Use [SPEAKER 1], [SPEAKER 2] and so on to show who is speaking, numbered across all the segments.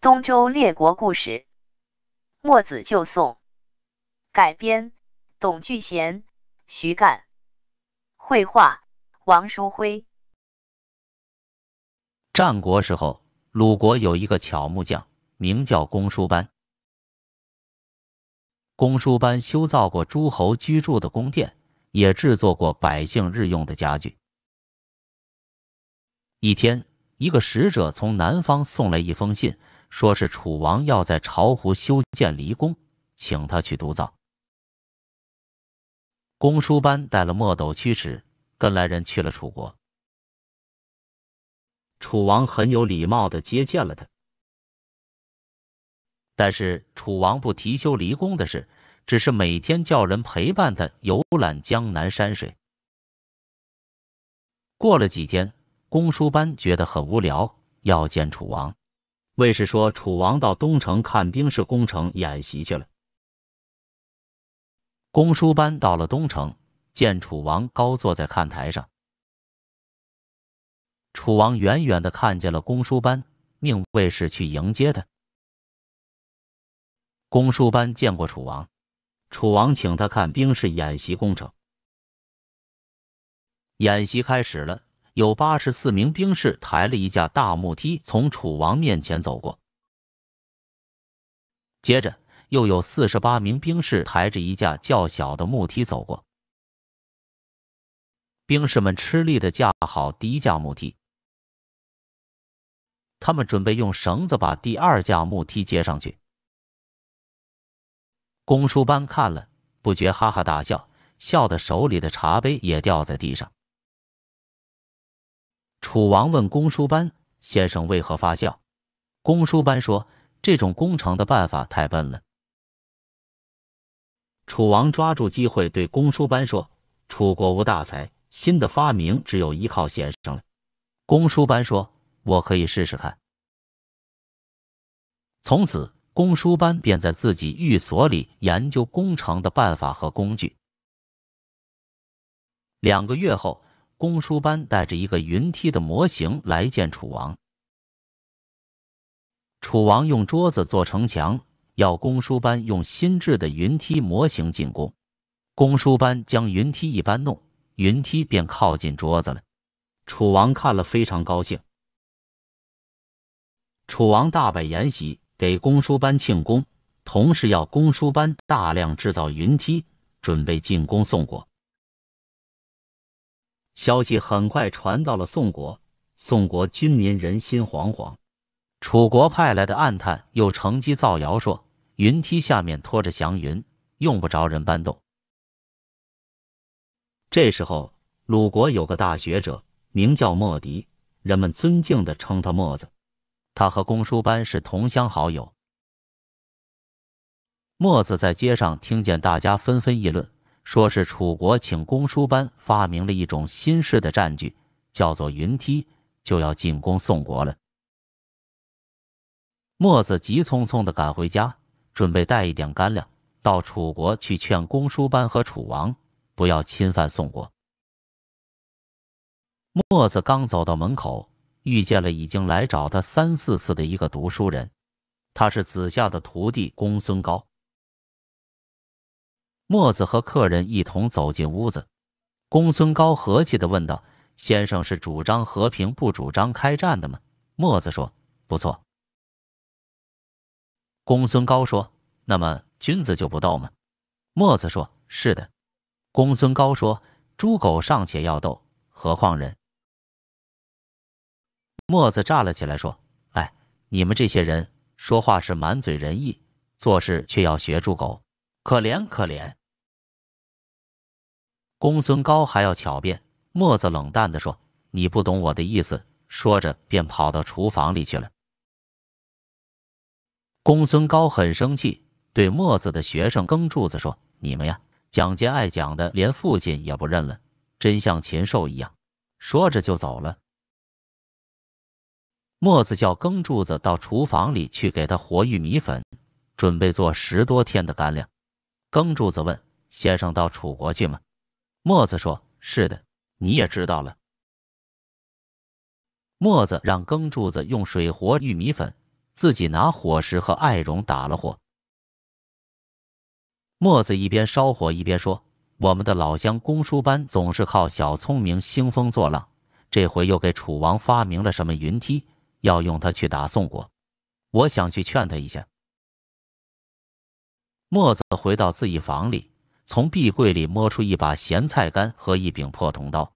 [SPEAKER 1] 东周列国故事《墨子就宋》，改编，董巨贤、徐干，绘画，王书辉。战国时候，鲁国有一个巧木匠，名叫公输班。公输班修造过诸侯居住的宫殿，也制作过百姓日用的家具。一天，一个使者从南方送来一封信。说是楚王要在巢湖修建离宫，请他去督造。公输班带了墨斗、驱使，跟来人去了楚国。楚王很有礼貌的接见了他，但是楚王不提修离宫的事，只是每天叫人陪伴他游览江南山水。过了几天，公输班觉得很无聊，要见楚王。卫士说：“楚王到东城看兵士工程演习去了。”公叔班到了东城，见楚王高坐在看台上。楚王远远的看见了公叔班，命卫士去迎接他。公叔班见过楚王，楚王请他看兵士演习工程。演习开始了。有八十四名兵士抬了一架大木梯从楚王面前走过，接着又有四十八名兵士抬着一架较小的木梯走过。兵士们吃力的架好第一架木梯，他们准备用绳子把第二架木梯接上去。公输班看了，不觉哈哈大笑，笑的手里的茶杯也掉在地上。楚王问公输班：“先生为何发笑？”公输班说：“这种攻城的办法太笨了。”楚王抓住机会对公输班说：“楚国无大才，新的发明只有依靠先生了。”公输班说：“我可以试试看。”从此，公输班便在自己寓所里研究攻城的办法和工具。两个月后，公输班带着一个云梯的模型来见楚王，楚王用桌子做城墙，要公输班用新制的云梯模型进攻。公输班将云梯一搬弄，云梯便靠近桌子了。楚王看了非常高兴，楚王大摆筵席给公输班庆功，同时要公输班大量制造云梯，准备进攻宋国。消息很快传到了宋国，宋国军民人心惶惶。楚国派来的暗探又乘机造谣说，云梯下面拖着祥云，用不着人搬动。这时候，鲁国有个大学者，名叫莫迪，人们尊敬的称他墨子。他和公输班是同乡好友。墨子在街上听见大家纷纷议论。说是楚国请公输班发明了一种新式的战具，叫做云梯，就要进攻宋国了。墨子急匆匆地赶回家，准备带一点干粮到楚国去劝公输班和楚王不要侵犯宋国。墨子刚走到门口，遇见了已经来找他三四次的一个读书人，他是子夏的徒弟公孙高。墨子和客人一同走进屋子，公孙高和气地问道：“先生是主张和平，不主张开战的吗？”墨子说：“不错。”公孙高说：“那么君子就不斗吗？”墨子说：“是的。”公孙高说：“猪狗尚且要斗，何况人？”墨子站了起来说：“哎，你们这些人说话是满嘴仁义，做事却要学猪狗，可怜可怜！”公孙高还要巧辩，墨子冷淡的说：“你不懂我的意思。”说着便跑到厨房里去了。公孙高很生气，对墨子的学生耕柱子说：“你们呀，讲介爱讲的，连父亲也不认了，真像禽兽一样。”说着就走了。墨子叫耕柱子到厨房里去给他和玉米粉，准备做十多天的干粮。耕柱子问：“先生到楚国去吗？”墨子说：“是的，你也知道了。”墨子让耕柱子用水和玉米粉，自己拿火石和艾绒打了火。墨子一边烧火一边说：“我们的老乡公输班总是靠小聪明兴风作浪，这回又给楚王发明了什么云梯，要用它去打宋国。我想去劝他一下。”墨子回到自己房里。从壁柜里摸出一把咸菜干和一柄破铜刀，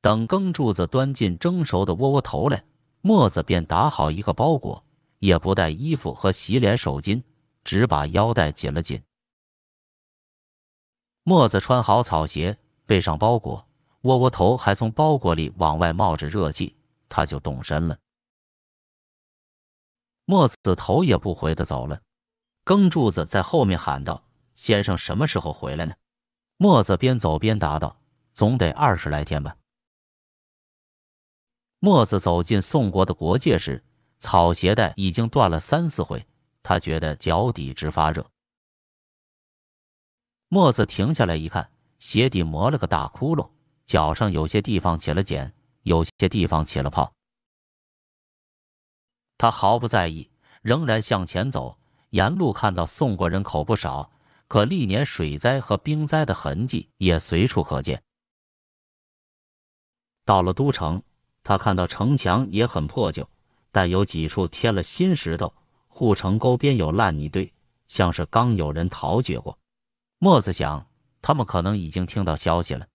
[SPEAKER 1] 等耕柱子端进蒸熟的窝窝头来，墨子便打好一个包裹，也不带衣服和洗脸手巾，只把腰带紧了紧。墨子穿好草鞋，背上包裹，窝窝头还从包裹里往外冒着热气，他就动身了。墨子头也不回的走了。耕柱子在后面喊道：“先生什么时候回来呢？”墨子边走边答道：“总得二十来天吧。”墨子走进宋国的国界时，草鞋带已经断了三四回，他觉得脚底直发热。墨子停下来一看，鞋底磨了个大窟窿，脚上有些地方起了茧，有些地方起了泡。他毫不在意，仍然向前走。沿路看到宋国人口不少，可历年水灾和冰灾的痕迹也随处可见。到了都城，他看到城墙也很破旧，但有几处添了新石头。护城沟边有烂泥堆，像是刚有人逃掘过。墨子想，他们可能已经听到消息了。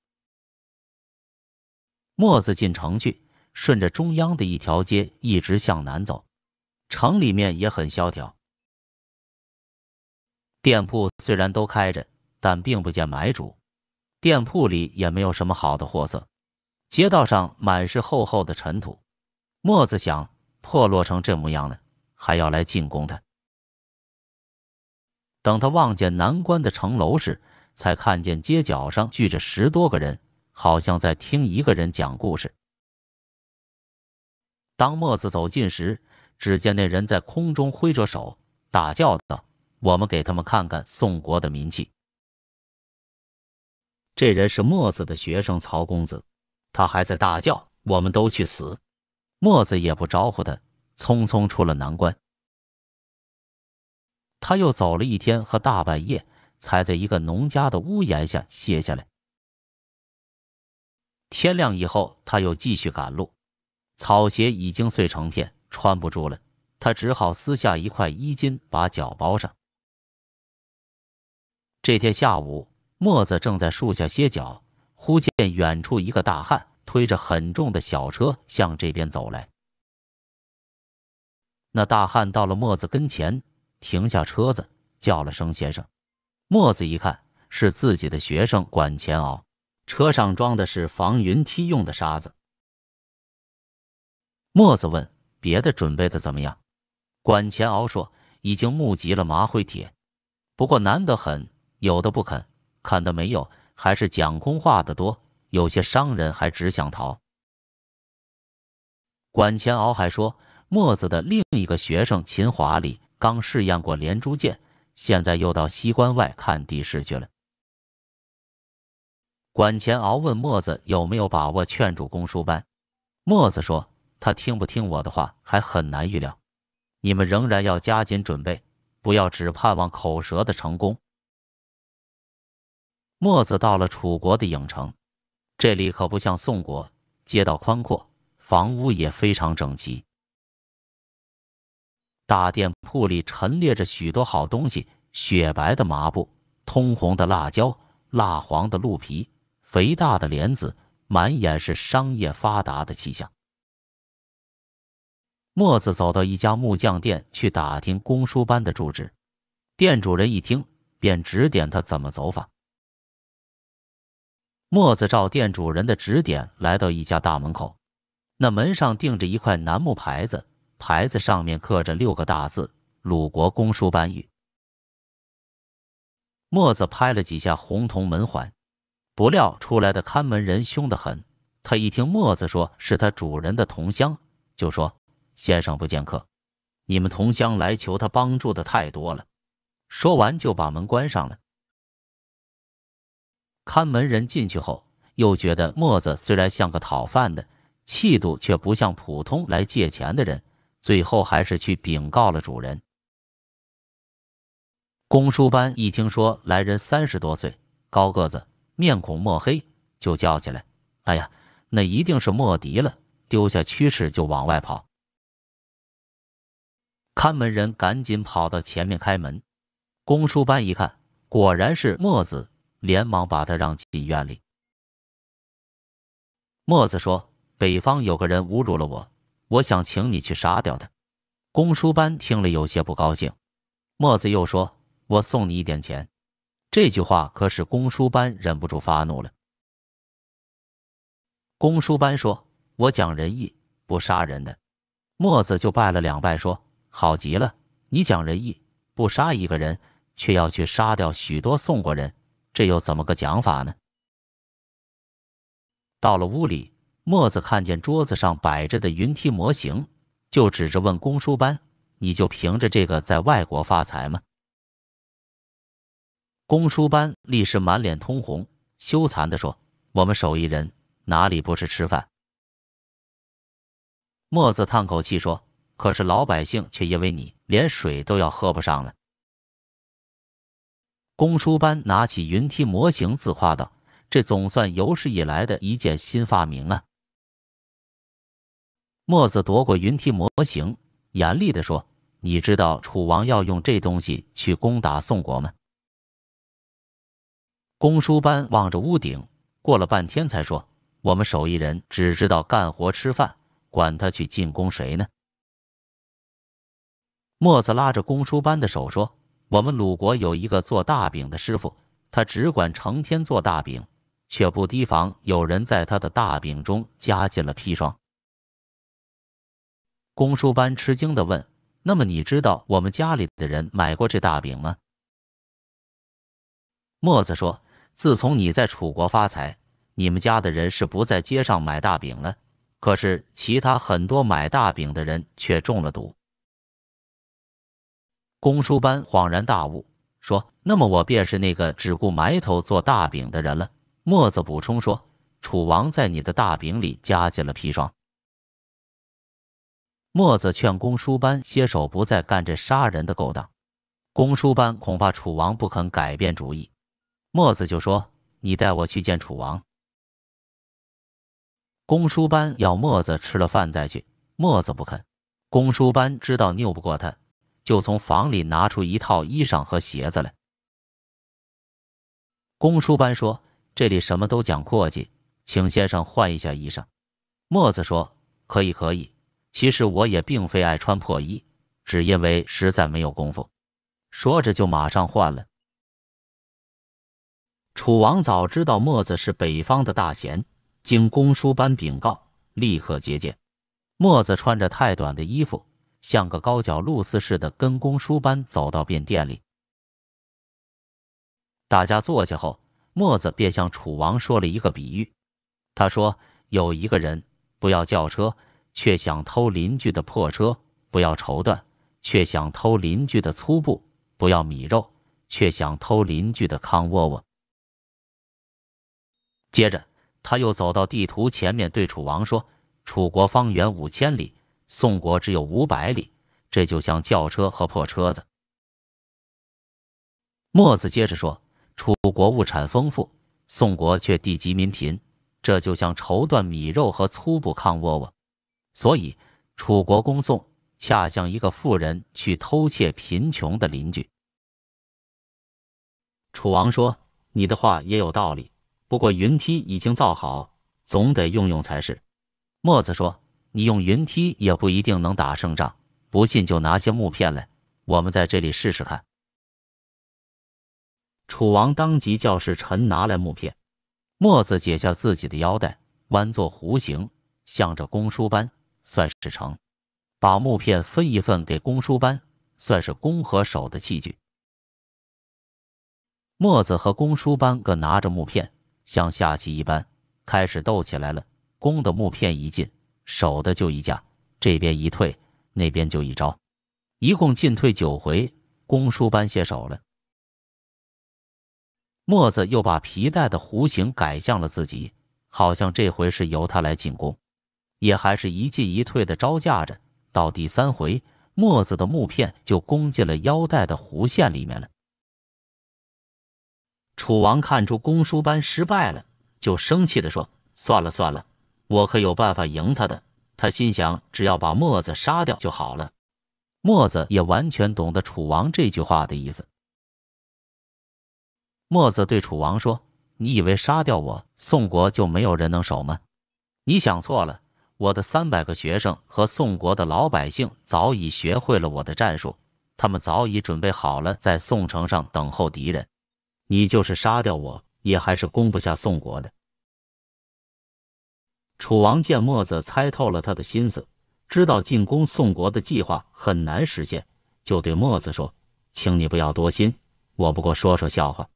[SPEAKER 1] 墨子进城去，顺着中央的一条街一直向南走，城里面也很萧条。店铺虽然都开着，但并不见买主。店铺里也没有什么好的货色。街道上满是厚厚的尘土。墨子想：破落成这模样了，还要来进攻他？等他望见南关的城楼时，才看见街角上聚着十多个人，好像在听一个人讲故事。当墨子走近时，只见那人在空中挥着手，大叫道。我们给他们看看宋国的民气。这人是墨子的学生曹公子，他还在大叫：“我们都去死！”墨子也不招呼他，匆匆出了南关。他又走了一天和大半夜，才在一个农家的屋檐下歇下来。天亮以后，他又继续赶路，草鞋已经碎成片，穿不住了，他只好撕下一块衣襟把脚包上。这天下午，墨子正在树下歇脚，忽见远处一个大汉推着很重的小车向这边走来。那大汉到了墨子跟前，停下车子，叫了声“先生”。墨子一看，是自己的学生管钱敖，车上装的是防云梯用的沙子。墨子问：“别的准备的怎么样？”管钱敖说：“已经募集了麻灰铁，不过难得很。”有的不肯，看的没有，还是讲空话的多。有些商人还只想逃。管钱敖还说，墨子的另一个学生秦华里刚试验过连珠箭，现在又到西关外看地势去了。管钱敖问墨子有没有把握劝住公输班。墨子说，他听不听我的话还很难预料。你们仍然要加紧准备，不要只盼望口舌的成功。墨子到了楚国的郢城，这里可不像宋国，街道宽阔，房屋也非常整齐。大店铺里陈列着许多好东西：雪白的麻布、通红的辣椒、蜡黄的鹿皮、肥大的莲子，满眼是商业发达的气象。墨子走到一家木匠店去打听公输班的住址，店主人一听，便指点他怎么走法。墨子照店主人的指点，来到一家大门口。那门上钉着一块楠木牌子，牌子上面刻着六个大字：“鲁国公叔班玉。”墨子拍了几下红铜门环，不料出来的看门人凶得很。他一听墨子说是他主人的同乡，就说：“先生不见客，你们同乡来求他帮助的太多了。”说完就把门关上了。看门人进去后，又觉得墨子虽然像个讨饭的，气度却不像普通来借钱的人。最后还是去禀告了主人。公输班一听说来人三十多岁，高个子，面孔墨黑，就叫起来：“哎呀，那一定是墨迪了！”丢下驱使就往外跑。看门人赶紧跑到前面开门。公输班一看，果然是墨子。连忙把他让进院里。墨子说：“北方有个人侮辱了我，我想请你去杀掉他。”公输班听了有些不高兴。墨子又说：“我送你一点钱。”这句话可使公输班忍不住发怒了。公输班说：“我讲仁义，不杀人的。”墨子就拜了两拜，说：“好极了，你讲仁义，不杀一个人，却要去杀掉许多宋国人。”这又怎么个讲法呢？到了屋里，墨子看见桌子上摆着的云梯模型，就指着问公输班：“你就凭着这个在外国发财吗？”公输班立时满脸通红，羞惭的说：“我们手艺人哪里不是吃饭？”墨子叹口气说：“可是老百姓却因为你，连水都要喝不上了。”公输班拿起云梯模型，自夸道：“这总算有史以来的一件新发明啊！”墨子夺过云梯模型，严厉地说：“你知道楚王要用这东西去攻打宋国吗？”公输班望着屋顶，过了半天才说：“我们手艺人只知道干活吃饭，管他去进攻谁呢？”墨子拉着公输班的手说。我们鲁国有一个做大饼的师傅，他只管成天做大饼，却不提防有人在他的大饼中加进了砒霜。公输班吃惊地问：“那么你知道我们家里的人买过这大饼吗？”墨子说：“自从你在楚国发财，你们家的人是不在街上买大饼了。可是其他很多买大饼的人却中了毒。”公输班恍然大悟，说：“那么我便是那个只顾埋头做大饼的人了。”墨子补充说：“楚王在你的大饼里加进了砒霜。”墨子劝公输班歇手，不再干这杀人的勾当。公输班恐怕楚王不肯改变主意，墨子就说：“你带我去见楚王。”公输班要墨子吃了饭再去，墨子不肯。公输班知道拗不过他。就从房里拿出一套衣裳和鞋子来。公叔班说：“这里什么都讲阔气，请先生换一下衣裳。”墨子说：“可以，可以。其实我也并非爱穿破衣，只因为实在没有功夫。”说着就马上换了。楚王早知道墨子是北方的大贤，经公叔班禀告，立刻接见。墨子穿着太短的衣服。像个高脚鹿丝似的，跟公叔般走到便店里。大家坐下后，墨子便向楚王说了一个比喻。他说：“有一个人，不要轿车，却想偷邻居的破车；不要绸缎，却想偷邻居的粗布；不要米肉，却想偷邻居的糠窝窝。”接着，他又走到地图前面，对楚王说：“楚国方圆五千里。”宋国只有五百里，这就像轿车和破车子。墨子接着说：“楚国物产丰富，宋国却地瘠民贫，这就像绸缎米肉和粗布糠窝窝。所以，楚国攻宋，恰像一个富人去偷窃贫穷的邻居。”楚王说：“你的话也有道理，不过云梯已经造好，总得用用才是。”墨子说。你用云梯也不一定能打胜仗，不信就拿些木片来，我们在这里试试看。楚王当即叫侍臣拿来木片，墨子解下自己的腰带，弯作弧形，向着公输班算是成，把木片分一份给公输班，算是攻和守的器具。墨子和公输班各拿着木片，像下棋一般开始斗起来了。攻的木片一进。守的就一架，这边一退，那边就一招，一共进退九回，公输班歇手了。墨子又把皮带的弧形改向了自己，好像这回是由他来进攻，也还是一进一退的招架着。到第三回，墨子的木片就攻进了腰带的弧线里面了。楚王看出公输班失败了，就生气地说：“算了算了。”我可有办法赢他的。他心想，只要把墨子杀掉就好了。墨子也完全懂得楚王这句话的意思。墨子对楚王说：“你以为杀掉我，宋国就没有人能守吗？你想错了。我的三百个学生和宋国的老百姓早已学会了我的战术，他们早已准备好了，在宋城上等候敌人。你就是杀掉我，也还是攻不下宋国的。”楚王见墨子猜透了他的心思，知道进攻宋国的计划很难实现，就对墨子说：“请你不要多心，我不过说说笑话，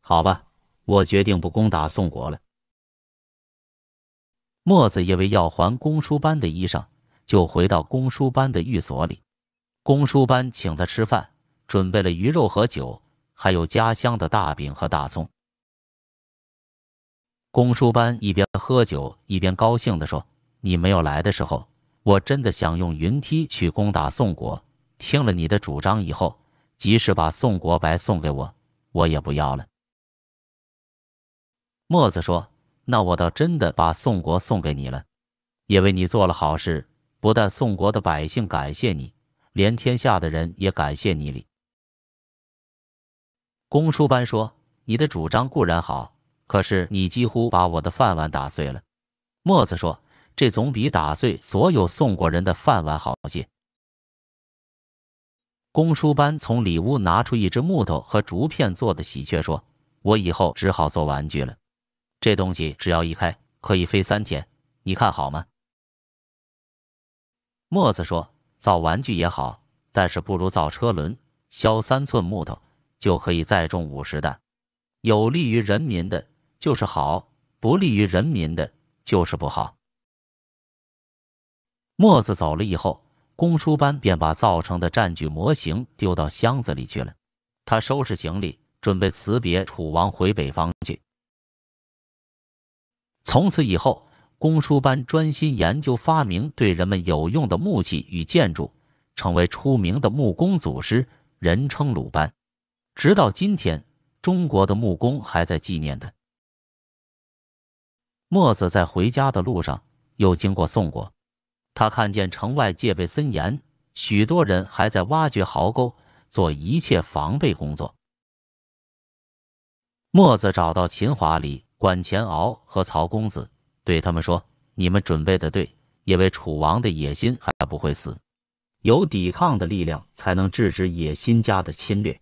[SPEAKER 1] 好吧？我决定不攻打宋国了。”墨子因为要还公输班的衣裳，就回到公输班的寓所里。公输班请他吃饭，准备了鱼肉和酒，还有家乡的大饼和大葱。公输班一边喝酒一边高兴地说：“你没有来的时候，我真的想用云梯去攻打宋国。听了你的主张以后，即使把宋国白送给我，我也不要了。”墨子说：“那我倒真的把宋国送给你了，也为你做了好事。不但宋国的百姓感谢你，连天下的人也感谢你哩。”公输班说：“你的主张固然好。”可是你几乎把我的饭碗打碎了。”墨子说，“这总比打碎所有宋国人的饭碗好些。”公输班从里屋拿出一只木头和竹片做的喜鹊说：“我以后只好做玩具了。这东西只要一开，可以飞三天，你看好吗？”墨子说：“造玩具也好，但是不如造车轮。削三寸木头就可以再种五十担，有利于人民的。”就是好，不利于人民的就是不好。墨子走了以后，公输班便把造成的战据模型丢到箱子里去了。他收拾行李，准备辞别楚王回北方去。从此以后，公输班专心研究发明对人们有用的木器与建筑，成为出名的木工祖师，人称鲁班。直到今天，中国的木工还在纪念他。墨子在回家的路上又经过宋国，他看见城外戒备森严，许多人还在挖掘壕沟，做一切防备工作。墨子找到秦华里、管钱敖和曹公子，对他们说：“你们准备的对，因为楚王的野心还不会死，有抵抗的力量才能制止野心家的侵略。”